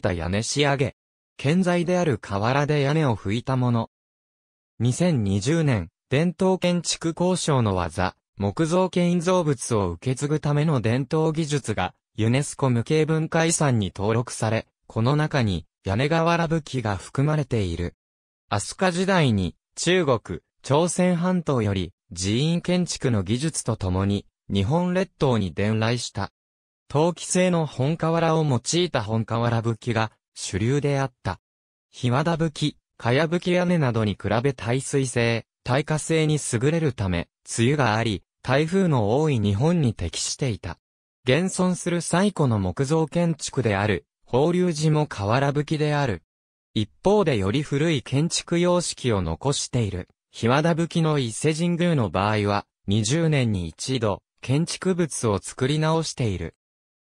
った屋根仕上げ。建材である瓦で屋根を拭いたもの。2020年、伝統建築交渉の技、木造建造物を受け継ぐための伝統技術が、ユネスコ無形文化遺産に登録され、この中に屋根瓦武器が含まれている。飛鳥時代に中国、朝鮮半島より寺院建築の技術とともに日本列島に伝来した。陶器製の本瓦を用いた本瓦武器が主流であった。ひわだ武器、かや武器屋根などに比べ耐水性、耐火性に優れるため、梅雨があり、台風の多い日本に適していた。現存する最古の木造建築である、法隆寺も瓦吹きである。一方でより古い建築様式を残している、日和田吹きの伊勢神宮の場合は、20年に一度、建築物を作り直している。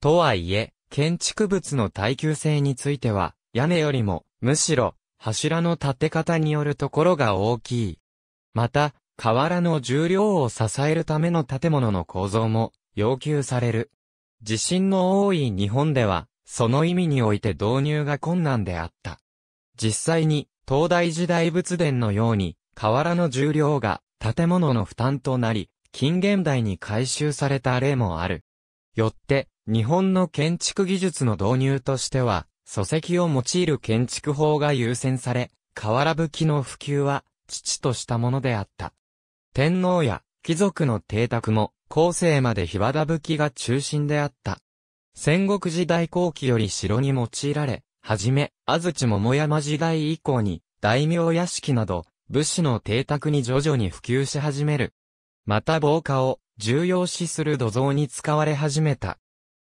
とはいえ、建築物の耐久性については、屋根よりも、むしろ、柱の立て方によるところが大きい。また、瓦の重量を支えるための建物の構造も要求される。地震の多い日本では、その意味において導入が困難であった。実際に、東大時代仏殿のように、瓦の重量が建物の負担となり、近現代に改修された例もある。よって、日本の建築技術の導入としては、礎石を用いる建築法が優先され、瓦葺きの普及は、父としたものであった。天皇や貴族の邸宅も、後世までひわだ葺きが中心であった。戦国時代後期より城に用いられ、はじめ、安土桃山時代以降に、大名屋敷など、武士の邸宅に徐々に普及し始める。また防火を重要視する土蔵に使われ始めた。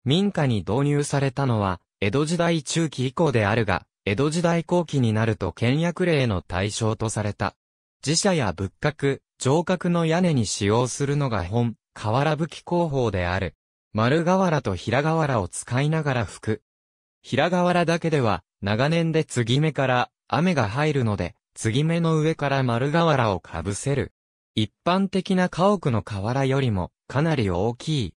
民家に導入されたのは、江戸時代中期以降であるが、江戸時代後期になると倹約令の対象とされた。寺社や仏閣、城郭の屋根に使用するのが本、瓦吹き工法である。丸瓦と平瓦を使いながら吹く。平瓦だけでは、長年で継ぎ目から雨が入るので、継ぎ目の上から丸瓦をかぶせる。一般的な家屋の瓦よりもかなり大きい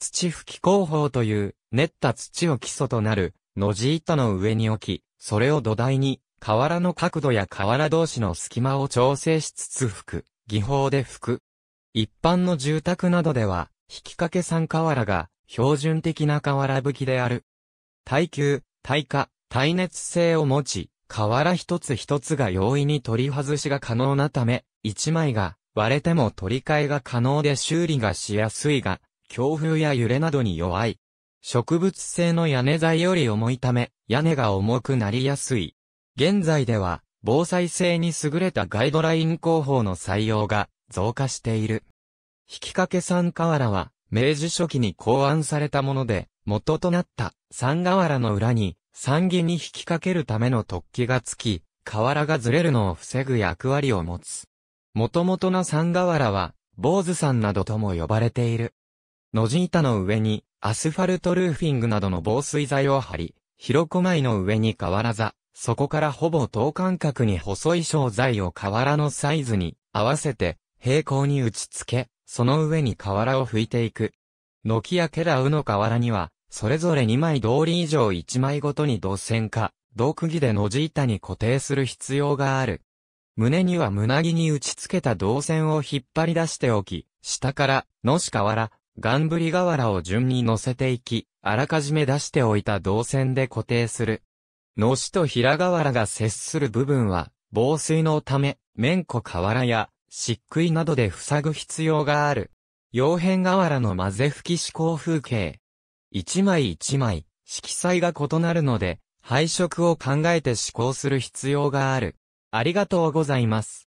土吹き工法という、練った土を基礎となる、のじ板の上に置き、それを土台に、瓦の角度や瓦同士の隙間を調整しつつ吹く、技法で吹く。一般の住宅などでは、引き掛け三瓦が、標準的な瓦吹きである。耐久、耐火、耐熱性を持ち、瓦一つ一つが容易に取り外しが可能なため、一枚が割れても取り替えが可能で修理がしやすいが、強風や揺れなどに弱い。植物性の屋根材より重いため、屋根が重くなりやすい。現在では、防災性に優れたガイドライン工法の採用が増加している。引掛山瓦は、明治初期に考案されたもので、元となった山瓦の裏に、三木に引き掛けるための突起がつき、瓦がずれるのを防ぐ役割を持つ。元々の山瓦は、坊主山などとも呼ばれている。野地板の上に、アスファルトルーフィングなどの防水材を貼り、広小米の上に瓦座、そこからほぼ等間隔に細い小材を瓦のサイズに合わせて平行に打ち付け、その上に瓦を拭いていく。軒やケラウの瓦には、それぞれ2枚通り以上1枚ごとに土線か、銅釘での地板に固定する必要がある。胸には胸木に打ち付けた銅線を引っ張り出しておき、下から、のし瓦、ガンブリ瓦を順に乗せていき、あらかじめ出しておいた銅線で固定する。のしと平瓦が接する部分は、防水のため、綿子瓦や、漆喰などで塞ぐ必要がある。洋変瓦の混ぜ吹き思考風景。一枚一枚、色彩が異なるので、配色を考えて思考する必要がある。ありがとうございます。